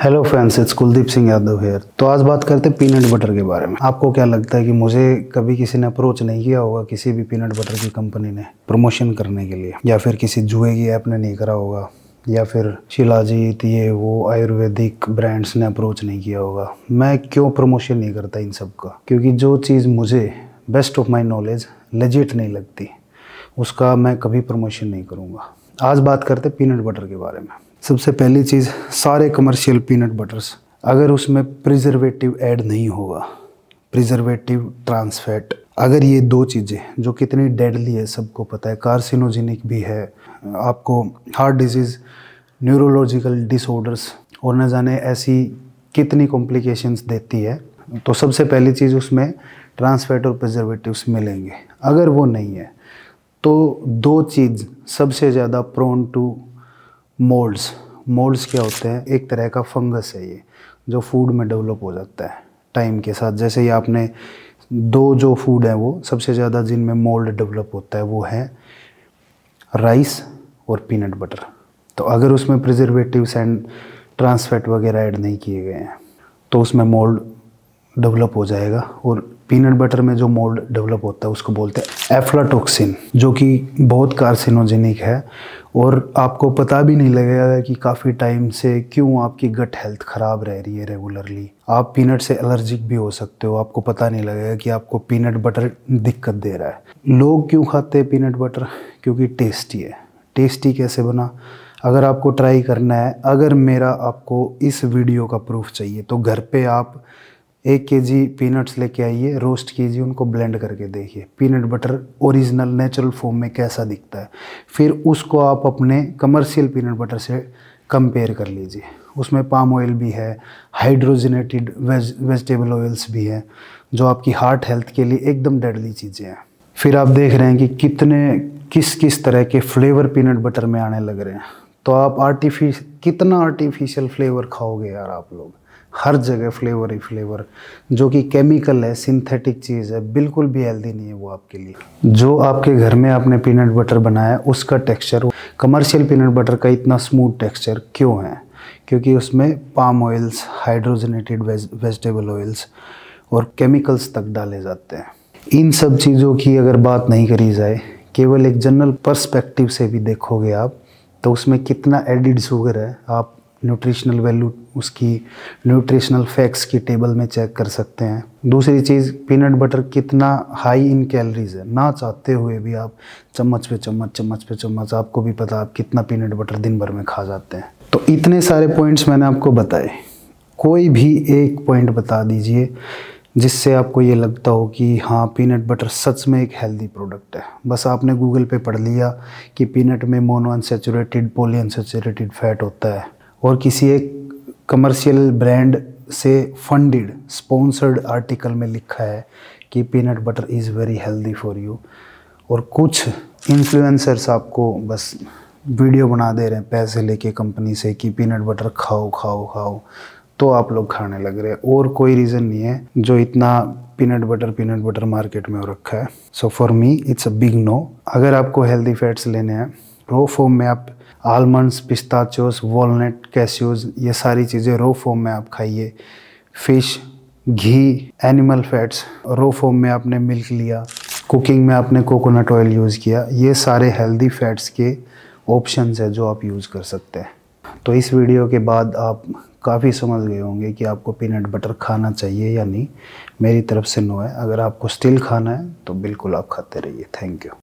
hello friends it's Kuldeep Singh Yadav here तो आज बात करते हैं पीनट बटर के बारे में आपको क्या लगता है कि मुझे कभी किसी ने अप्रोच नहीं किया होगा किसी भी पीनट बटर की कंपनी ने प्रमोशन करने के लिए या फिर किसी जुए की ऐप ने नहीं करा होगा या फिर शिलाजीत ये वो आयुर्वेदिक ब्रांड्स ने अप्रोच नहीं किया होगा मैं क्यों प्रमोशन नहीं करता इन सब का क्योंकि जो चीज़ मुझे best of my knowledge legit नहीं लगती उसका मैं कभी प्रमोशन नहीं करूँगा आज बात करते पीनट बटर के बारे में सबसे पहली चीज़ सारे कमर्शियल पीनट बटर्स अगर उसमें प्रिजर्वेटिव ऐड नहीं होगा प्रिजर्वेटिव ट्रांसफैट अगर ये दो चीज़ें जो कितनी डेडली है सबको पता है कार्सिनोजेनिक भी है आपको हार्ट डिजीज़ न्यूरोलॉजिकल डिसऑर्डर्स और न जाने ऐसी कितनी कॉम्प्लिकेशंस देती है तो सबसे पहली चीज़ उसमें ट्रांसफैट और प्रिजर्वेटिवस मिलेंगे अगर वो नहीं है तो दो चीज़ सबसे ज़्यादा प्रोन टू मोल्ड्स मोल्ड्स क्या होते हैं एक तरह का फंगस है ये जो फूड में डेवलप हो जाता है टाइम के साथ जैसे ही आपने दो जो फूड हैं वो सबसे ज़्यादा जिनमें मोल्ड डेवलप होता है वो है राइस और पीनट बटर तो अगर उसमें प्रिजर्वेटिव्स एंड ट्रांसफैट वगैरह ऐड नहीं किए गए हैं तो उसमें मोल्ड डेवलप हो जाएगा और पीनट बटर में जो मोल्ड डेवलप होता है उसको बोलते हैं एफ्लाटोक्सिन जो कि बहुत कार्सिनोजेनिक है और आपको पता भी नहीं लगेगा कि काफ़ी टाइम से क्यों आपकी गट हेल्थ ख़राब रह रही है रेगुलरली आप पीनट से एलर्जिक भी हो सकते हो आपको पता नहीं लगेगा कि आपको पीनट बटर दिक्कत दे रहा है लोग क्यों खाते हैं पीनट बटर क्योंकि टेस्टी है टेस्टी कैसे बना अगर आपको ट्राई करना है अगर मेरा आपको इस वीडियो का प्रूफ चाहिए तो घर पे आप एक के जी पीनट्स लेके आइए रोस्ट कीजिए उनको ब्लेंड करके देखिए peanut butter original natural form में कैसा दिखता है फिर उसको आप अपने कमर्शियल पीनट बटर से कंपेयर कर लीजिए उसमें पाम ऑयल भी है हाइड्रोजनेटेड वेज वेजिटेबल ऑयल्स भी हैं जो आपकी हार्ट हेल्थ के लिए एकदम डेडली चीज़ें हैं फिर आप देख रहे हैं कि कितने किस किस तरह के फ्लेवर पीनट बटर में आने लग रहे हैं तो आप आर्टिफिश कितना आर्टिफिशियल फ्लेवर खाओगे यार आप लोग हर जगह फ्लेवर ही फ्लेवर जो कि केमिकल है सिंथेटिक चीज़ है बिल्कुल भी हेल्दी नहीं है वो आपके लिए जो आपके घर में आपने पीनट बटर बनाया उसका टेक्सचर कमर्शियल पीनट बटर का इतना स्मूथ टेक्सचर क्यों है क्योंकि उसमें palm oils hydrogenated vegetable oils और केमिकल्स तक डाले जाते हैं इन सब चीज़ों की अगर बात नहीं करी जाए केवल एक जनरल पर्सपेक्टिव से भी देखोगे आप तो उसमें कितना एडिड शुगर है आप न्यूट्रिशनल वैल्यू उसकी न्यूट्रिशनल फैक्ट्स की टेबल में चेक कर सकते हैं दूसरी चीज़ पीनट बटर कितना हाई इन कैलोरीज है ना चाहते हुए भी आप चम्मच पे चम्मच चम्मच पे चम्मच आपको भी पता आप कितना पीनट बटर दिन भर में खा जाते हैं तो इतने सारे पॉइंट्स मैंने आपको बताए कोई भी एक पॉइंट बता दीजिए जिससे आपको ये लगता हो कि हाँ पीनट बटर सच में एक हेल्दी प्रोडक्ट है बस आपने गूगल पे पढ़ लिया कि पीनट में monounsaturated polyunsaturated fat होता है और किसी एक कमर्शियल ब्रांड से फंडेड स्पॉन्सर्ड आर्टिकल में लिखा है कि peanut butter is very healthy for you और कुछ इन्फ्लुएंसर्स आपको बस वीडियो बना दे रहे हैं पैसे लेके कंपनी से कि पीनट बटर खाओ खाओ खाओ तो आप लोग खाने लग रहे हैं और कोई रीज़न नहीं है जो इतना peanut butter peanut butter market में हो रखा है so for me it's a big no अगर आपको हेल्दी फैट्स लेने हैं रो फॉर्म में आप आलमंड्स पिस्ताचोस वॉलनट कैश्यूज ये सारी चीज़ें रो फॉर्म में आप खाइए फिश घी एनिमल फैट्स रो फॉर्म में आपने मिल्क लिया कुकिंग में आपने कोकोनट ऑयल यूज़ किया ये सारे हेल्दी फैट्स के ऑप्शंस है जो आप यूज़ कर सकते हैं तो इस वीडियो के बाद आप काफ़ी समझ गए होंगे कि आपको पीनट बटर खाना चाहिए या नहीं मेरी तरफ से नो है अगर आपको स्टिल खाना है तो बिल्कुल आप खाते रहिए थैंक यू